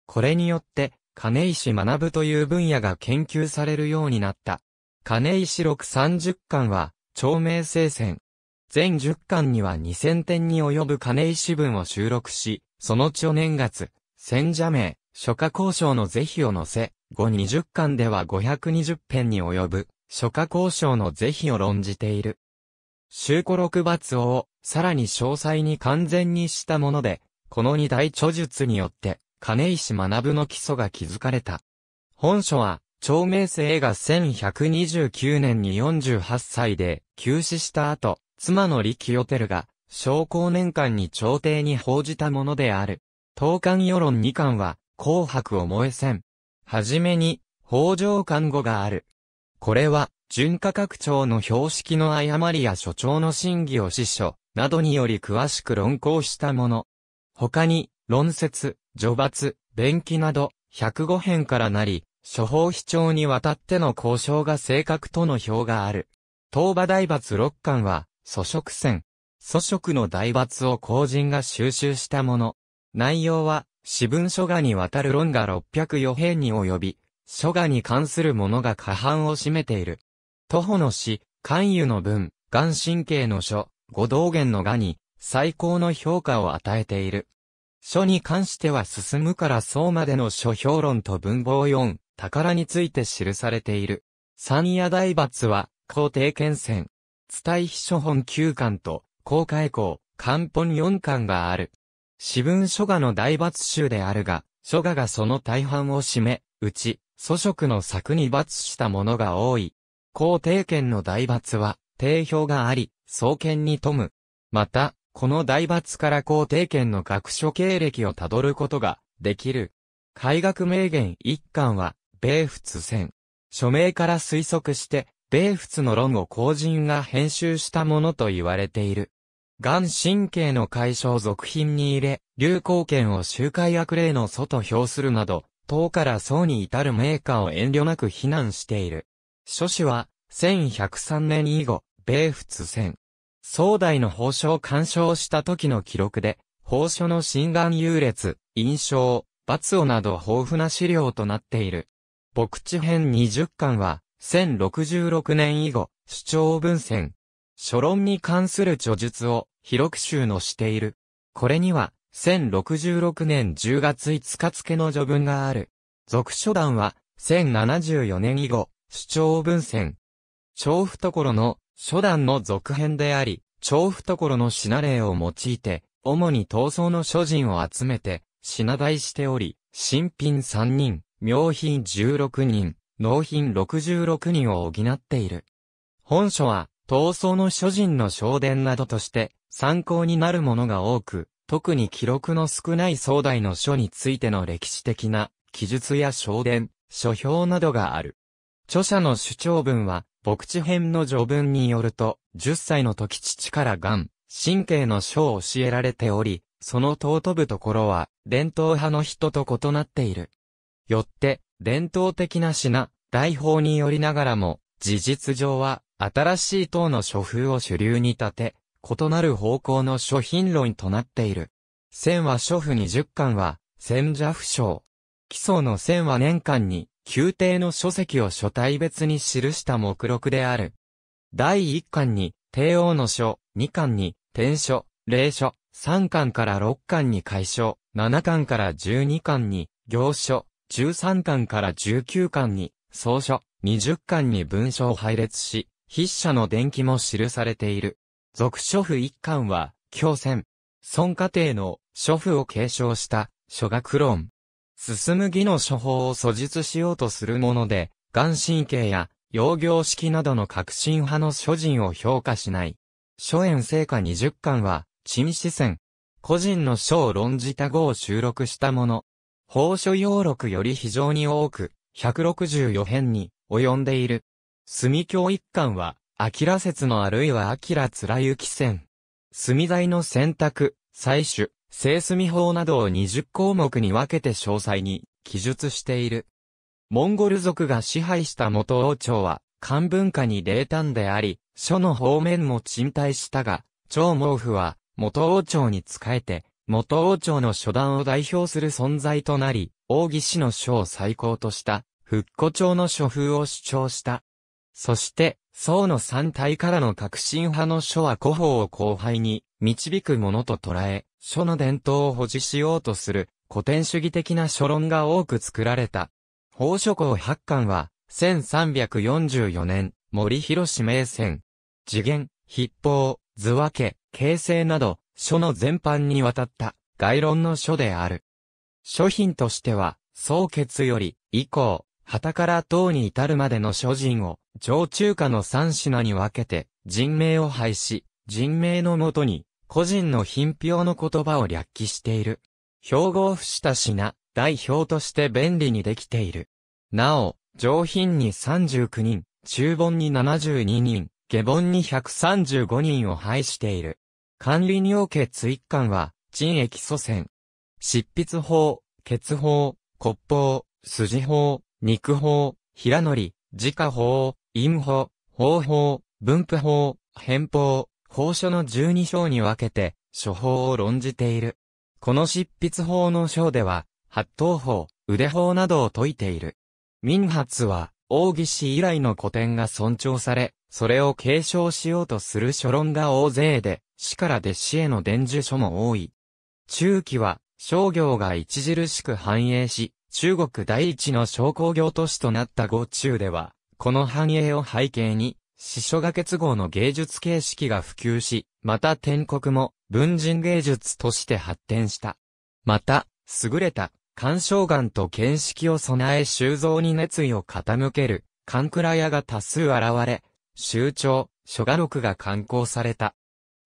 これによって、金石学という分野が研究されるようになった。金石六三十巻は、長命聖戦。全十巻には二千点に及ぶ金石文を収録し、その著年月、戦者名、初夏交渉の是非を載せ、後二十巻では五百二十編に及ぶ、初夏交渉の是非を論じている。週古六罰王、さらに詳細に完全にしたもので、この二大著述によって、金石学の基礎が築かれた。本書は、長明生が1129年に48歳で急死した後、妻の力清照が、商工年間に朝廷に報じたものである。東刊世論二巻は、紅白を燃えせん。はじめに、北条看護がある。これは、純価格調の標識の誤りや所長の審議を司書、などにより詳しく論考したもの。他に、論説、序罰、弁記など、105編からなり、諸法主張にわたっての交渉が正確との表がある。東馬大罰六巻は、祖職戦。祖職の大罰を公人が収集したもの。内容は、私文書画にわたる論が604編に及び、書画に関するものが過半を占めている。徒歩の詩、関与の文、眼神経の書、五道元の画に最高の評価を与えている。書に関しては進むからそうまでの書評論と文法4、宝について記されている。三夜大罰は、皇帝剣戦。伝え秘書本9巻と、公開校、漢本4巻がある。私文書画の大罰集であるが、書画がその大半を占め、うち、祖職の作に罰したものが多い。皇帝権の大罰は、定評があり、創建に富む。また、この大罰から皇帝権の学書経歴をたどることができる。改学名言一巻は、米仏戦。署名から推測して、米仏の論を公人が編集したものと言われている。癌神経の解消続品に入れ、流行権を周回悪霊の祖と評するなど、党から層に至る名家を遠慮なく非難している。諸子は、1103年以後、米仏戦。壮大の法書を鑑賞した時の記録で、法書の心眼優劣、印象、罰をなど豊富な資料となっている。牧地編20巻は、1066年以後、主張文献。書論に関する著述を広く収納している。これには、1066年10月5日付の序文がある。俗書団は、1074年以後、主張文献。調布ろの初段の続編であり、布所の品例を用いて、主に闘争の諸人を集めて、品代しており、新品3人、名品16人、納品66人を補っている。本書は、闘争の諸人の昇伝などとして、参考になるものが多く、特に記録の少ない壮大の書についての歴史的な記述や証伝、書評などがある。著者の主張文は、牧地編の序文によると、10歳の時父から癌、神経の書を教えられており、その尊ぶところは、伝統派の人と異なっている。よって、伝統的な品、大法によりながらも、事実上は、新しい党の書風を主流に立て、異なる方向の書品論となっている。千は書譜二十巻は、千者不詳。基礎の千は年間に、宮廷の書籍を書体別に記した目録である。第1巻に、帝王の書、2巻に、天書、霊書、3巻から6巻に解書、7巻から12巻に、行書、13巻から19巻に、草書、20巻に文書を配列し、筆者の伝記も記されている。俗書譜1巻は、共戦。孫家庭の書譜を継承した、書学論。進む技の処方を素実しようとするもので、眼神経や、陽行式などの革新派の諸人を評価しない。初演成果20巻は、陳視線。個人の書を論じた語を収録したもの。法書要録より非常に多く、164編に及んでいる。墨教一巻は、明ら説のあるいは明ら貫之線。墨材の選択、採取、聖隅法などを20項目に分けて詳細に記述している。モンゴル族が支配した元王朝は、漢文化に冷淡であり、書の方面も賃貸したが、超毛布は元王朝に仕えて、元王朝の初段を代表する存在となり、王義氏の書を最高とした、復古朝の書風を主張した。そして、宋の三体からの革新派の書は古法を後輩に導くものと捉え、書の伝統を保持しようとする古典主義的な書論が多く作られた。宝書校八巻は、1344年、森広名戦。次元、筆法、図分け、形成など、書の全般にわたった、概論の書である。書品としては、宗決より、以降、旗から唐に至るまでの書人を、上中華の三品に分けて、人名を廃し、人名のもとに、個人の品評の言葉を略記している。標語を付した品、代表として便利にできている。なお、上品に39人、中本に72人、下本に135人を配している。管理におけ追貫は、陳液祖先。執筆法、血法、骨法、筋法、肉法、平り、自家法、陰法、方法、分布法、偏法、法書の十二章に分けて、書法を論じている。この執筆法の章では、八刀法、腕法などを説いている。民発は、王義氏以来の古典が尊重され、それを継承しようとする書論が大勢で、死から弟子への伝授書も多い。中期は、商業が著しく繁栄し、中国第一の商工業都市となった豪中では、この繁栄を背景に、詩書画結合の芸術形式が普及し、また天国も文人芸術として発展した。また、優れた鑑賞眼と見識を備え収蔵に熱意を傾ける、勘倉屋が多数現れ、集長、書画録が刊行された。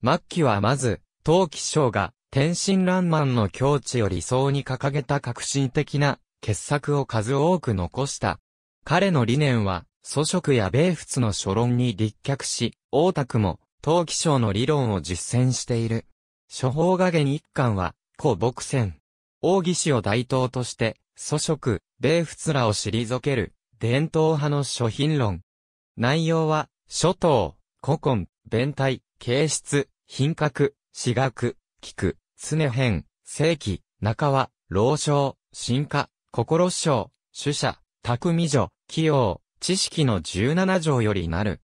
末期はまず、陶器章が、天真爛漫の境地を理想に掲げた革新的な傑作を数多く残した。彼の理念は、祖食や米仏の書論に立脚し、大田区も、陶器商の理論を実践している。処方画言一巻は、古牧船。王義士を大頭として、祖食、米仏らを退ける、伝統派の諸品論。内容は、諸島、古今、弁体、形質、品格、私学、菊、常編、正規、中和、老将、進化、心章、主者、匠女、器用、知識の17条よりなる。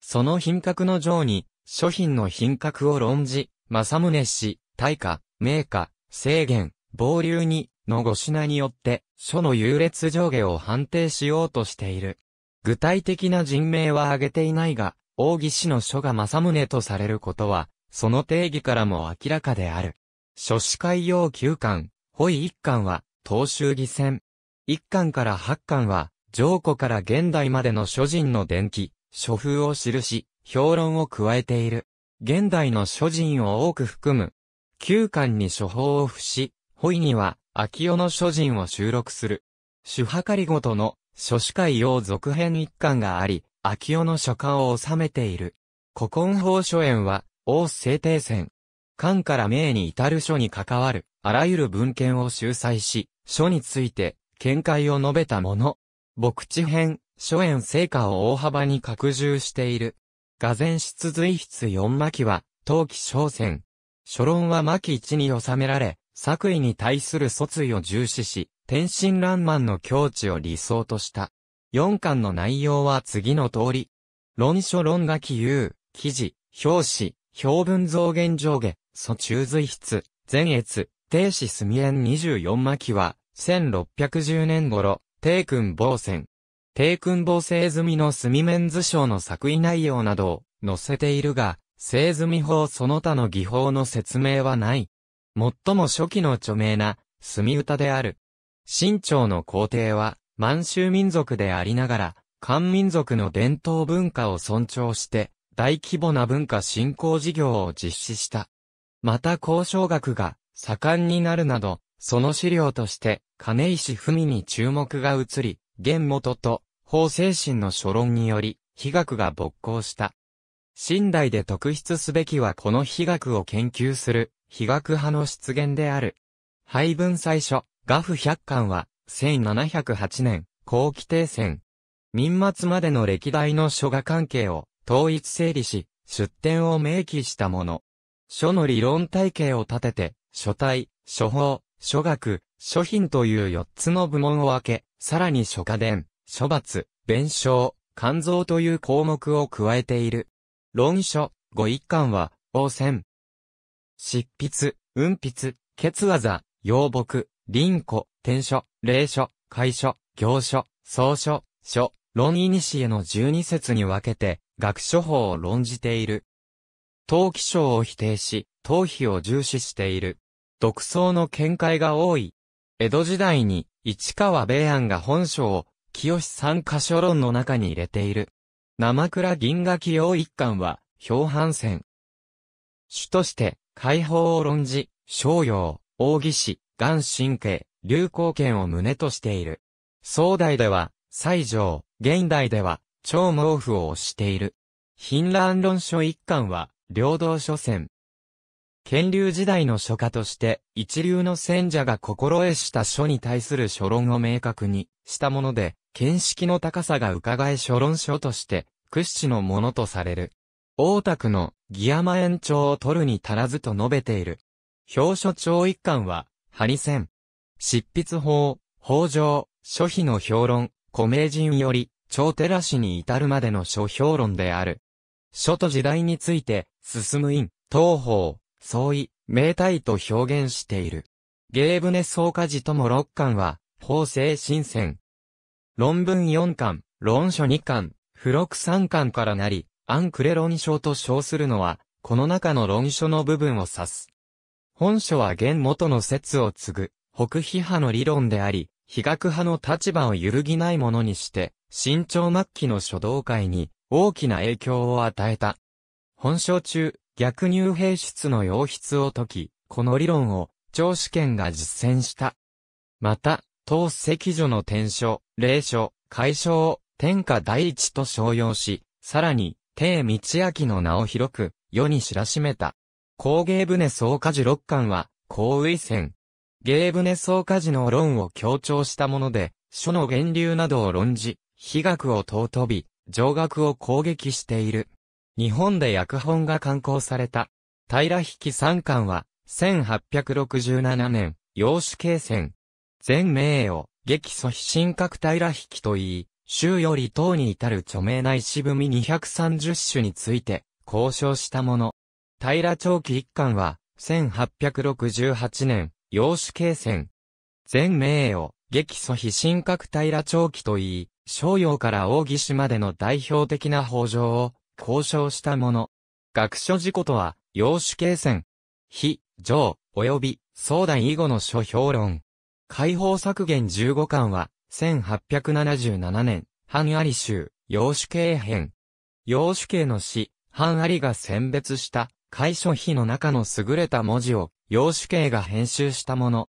その品格の条に、諸品の品格を論じ、正宗氏、大化、名家、制限、暴流に、の五品によって、書の優劣上下を判定しようとしている。具体的な人名は挙げていないが、大義氏の書が正宗とされることは、その定義からも明らかである。書士会要9巻、保位1巻は、東州議選。1巻から8巻は、上古から現代までの諸人の伝記、書風を記し、評論を加えている。現代の諸人を多く含む。旧巻に書法を付し、ホイには、秋代の諸人を収録する。主はかりごとの、書史会用続編一巻があり、秋代の書簡を収めている。古今法書園は、王制定戦。漢から明に至る書に関わる、あらゆる文献を集裁し、書について、見解を述べたもの。牧地編、初演成果を大幅に拡充している。画前出随筆4巻は、陶器商戦。書論は巻1に収められ、作為に対する卒意を重視し、天真爛漫の境地を理想とした。4巻の内容は次の通り。論書論書記有、記事、表紙、表文増減上下、素中随筆、前越、定子墨縁24巻は、1610年頃、帝君防戦、帝君防製済みの墨面図書の作為内容などを載せているが、製済法その他の技法の説明はない。最も初期の著名な、墨歌である。清朝の皇帝は、満州民族でありながら、漢民族の伝統文化を尊重して、大規模な文化振興事業を実施した。また交渉学が盛んになるなど、その資料として、金石文に注目が移り、元元と法精神の書論により、飛学が勃興した。新代で特筆すべきはこの飛学を研究する、飛学派の出現である。配分最初、画譜百巻は、1708年、後期停戦。民末までの歴代の書画関係を統一整理し、出典を明記したもの。書の理論体系を立てて、書体、書法、諸学、諸品という四つの部門を分け、さらに諸家伝、諸罰、弁償、肝臓という項目を加えている。論書、ご一貫は、応戦。執筆、運筆、血技、洋木、林庫、天書、霊書、会書、行書、草書、書、論イニシエの十二節に分けて、学書法を論じている。陶器書を否定し、陶費を重視している。独創の見解が多い。江戸時代に、市川米安が本書を、清三箇所論の中に入れている。生倉銀河紀要一巻は、評判戦。主として、解放を論じ、商用、大義士、元神経、流行権を旨としている。宋代では、西条、現代では、超毛布を推している。貧乱論書一巻は、領土書戦。建立時代の書家として、一流の選者が心得した書に対する書論を明確にしたもので、見識の高さが伺え書論書として、屈指のものとされる。大田区のギ山マ延長を取るに足らずと述べている。表書長一巻は、ハリセン。執筆法、法上、書費の評論、古名人より、長寺氏に至るまでの書評論である。書と時代について、進む院、東方、相違、明体と表現している。ゲーブネ総家事とも六巻は、法制新鮮。論文四巻、論書二巻、付録三巻からなり、アンクレ論書と称するのは、この中の論書の部分を指す。本書は現元の説を継ぐ、北批派の理論であり、比学派の立場を揺るぎないものにして、新潮末期の書道界に大きな影響を与えた。本書中、逆入兵出の溶筆を解き、この理論を、長試験が実践した。また、当席所の転書、霊書、解消を天下第一と称揚し、さらに、帝道明の名を広く、世に知らしめた。工芸船総火事六巻は、高位戦。芸船総火事の論を強調したもので、書の源流などを論じ、飛学を尊び、上学を攻撃している。日本で訳本が刊行された。平引三巻は、1867年、洋酒形戦。全名を、激素非神格平引と言い、州より党に至る著名な石踏み230種について、交渉したもの。平長期一巻は、1868年、洋酒形戦。全名を、激素非神格平長期と言い、商用から大岸までの代表的な法上を、交渉したもの。学書事故とは、洋種形線。非、上、及び、相談以後の書評論。解放削減15巻は、1877年、半あり州、洋種形編。洋種形の詩、半ありが選別した、解書碑の中の優れた文字を、洋種形が編集したもの。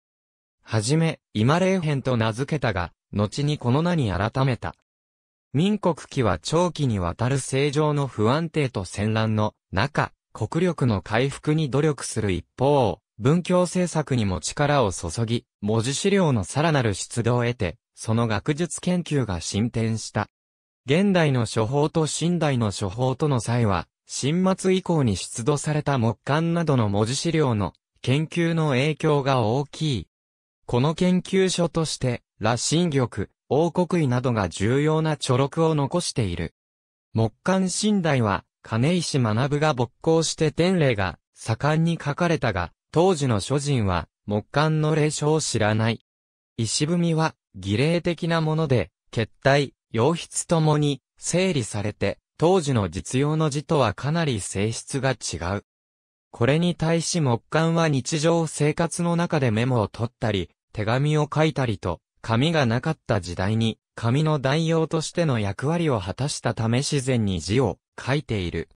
はじめ、今霊編と名付けたが、後にこの名に改めた。民国期は長期にわたる政情の不安定と戦乱の中、国力の回復に努力する一方、文教政策にも力を注ぎ、文字資料のさらなる出動を得て、その学術研究が進展した。現代の処方と新代の処方との際は、新末以降に出土された木簡などの文字資料の研究の影響が大きい。この研究所として、羅針玉、王国医などが重要な著録を残している。木簡寝台は、金石学が勃興して天霊が盛んに書かれたが、当時の諸人は木簡の霊書を知らない。石踏みは儀礼的なもので、決体、洋筆ともに整理されて、当時の実用の字とはかなり性質が違う。これに対し木簡は日常生活の中でメモを取ったり、手紙を書いたりと、紙がなかった時代に、紙の代用としての役割を果たしたため自然に字を書いている。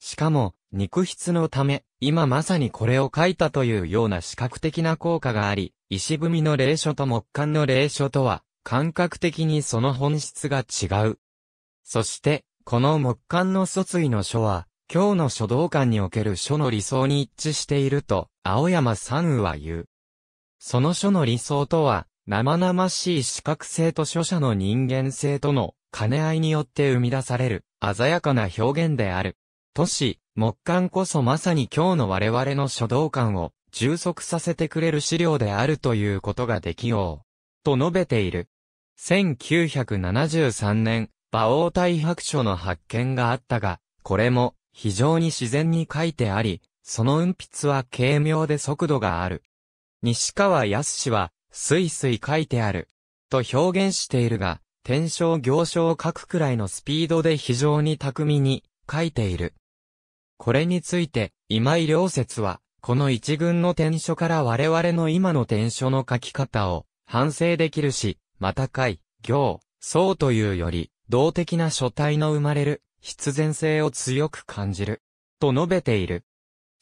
しかも、肉筆のため、今まさにこれを書いたというような視覚的な効果があり、石踏みの霊書と木簡の霊書とは、感覚的にその本質が違う。そして、この木簡の卒位の書は、今日の書道館における書の理想に一致していると、青山三宇は言う。その書の理想とは、生々しい視覚性と書者の人間性との兼ね合いによって生み出される鮮やかな表現である。都市、木簡こそまさに今日の我々の書道館を充足させてくれる資料であるということができよう。と述べている。1973年、馬王大白書の発見があったが、これも非常に自然に書いてあり、その運筆は軽妙で速度がある。西川康氏は、すいすい書いてある、と表現しているが、転章行書を書くくらいのスピードで非常に巧みに書いている。これについて、今井良説は、この一群の転書から我々の今の転書の書き方を反省できるし、またい、行、層というより、動的な書体の生まれる必然性を強く感じる、と述べている。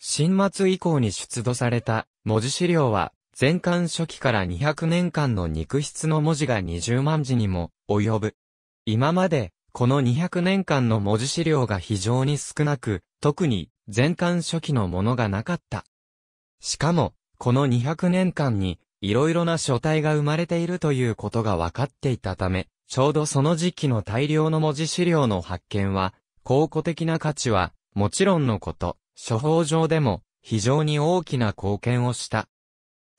新末以降に出土された文字資料は、前漢初期から200年間の肉質の文字が20万字にも及ぶ。今まで、この200年間の文字資料が非常に少なく、特に前漢初期のものがなかった。しかも、この200年間に、いろいろな書体が生まれているということが分かっていたため、ちょうどその時期の大量の文字資料の発見は、考古的な価値は、もちろんのこと、処方上でも、非常に大きな貢献をした。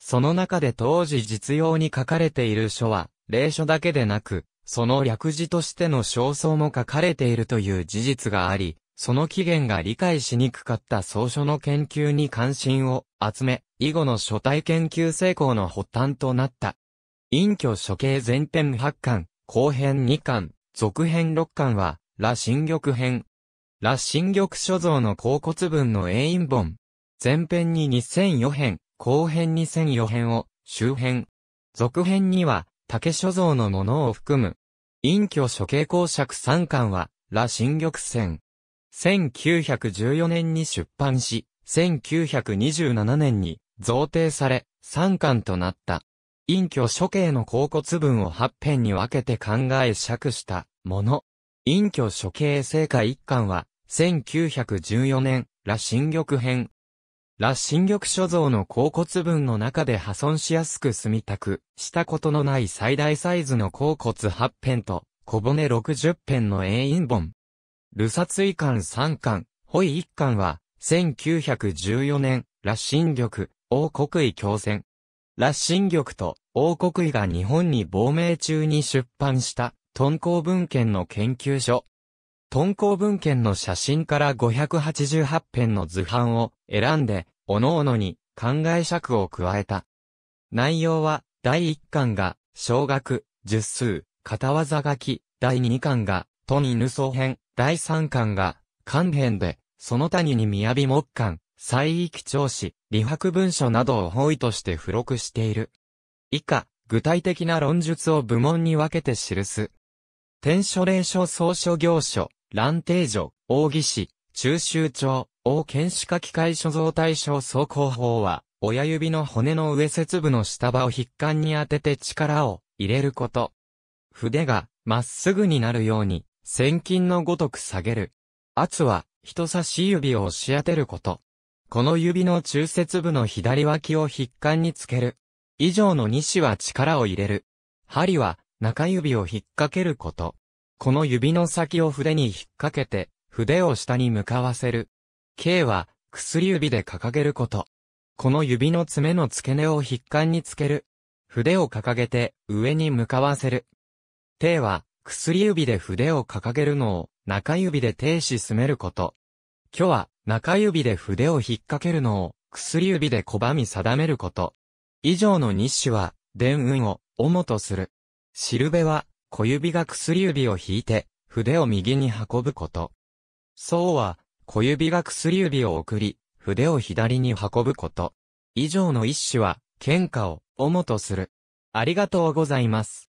その中で当時実用に書かれている書は、霊書だけでなく、その略字としての焦燥も書かれているという事実があり、その起源が理解しにくかった草書の研究に関心を集め、以後の書体研究成功の発端となった。隠居処刑前編8巻、後編2巻、続編6巻は、羅新玉編。羅新玉書像の甲骨文の永印本。前編に2004編、後編に千余編を、周編。続編には、竹所蔵のものを含む。隠居処刑公爵三巻は、羅新玉線。1914年に出版し、1927年に贈呈され、三巻となった。隠居処刑の甲骨文を八編に分けて考え釈したもの。隠居処刑成果一巻は、1914年、羅新玉編、羅新玉所蔵の甲骨文の中で破損しやすく住みたく、したことのない最大サイズの甲骨8編と、小骨60編の永印本。ルサツ追巻3巻、ホイ1巻は、1914年、羅新玉、王国位共戦。羅新玉と王国位が日本に亡命中に出版した、敦煌文献の研究所。敦煌文献の写真から588編の図版を選んで、おのおのに考え尺を加えた。内容は、第1巻が、小学、十数、片技書き、第2巻が、都に無双編、第3巻が、漢編で、その谷に雅木巻、西域調子、理白文書などを方位として付録している。以下、具体的な論述を部門に分けて記す。天書霊書草書行書、乱定書、奥義史、中秋帳、王剣士科機械所蔵対象走行法は、親指の骨の上節部の下場を筆管に当てて力を入れること。筆がまっすぐになるように、千金のごとく下げる。圧は人差し指を押し当てること。この指の中節部の左脇を筆管につける。以上の2子は力を入れる。針は中指を引っ掛けること。この指の先を筆に引っ掛けて、筆を下に向かわせる。K は薬指で掲げること。この指の爪の付け根を筆管につける。筆を掲げて上に向かわせる。T は薬指で筆を掲げるのを中指で停止進めること。虚は中指で筆を引っ掛けるのを薬指で拒み定めること。以上の日誌は伝運を主とする。しるべは小指が薬指を引いて筆を右に運ぶこと。そうは小指が薬指を送り、筆を左に運ぶこと。以上の一種は、喧嘩を、主とする。ありがとうございます。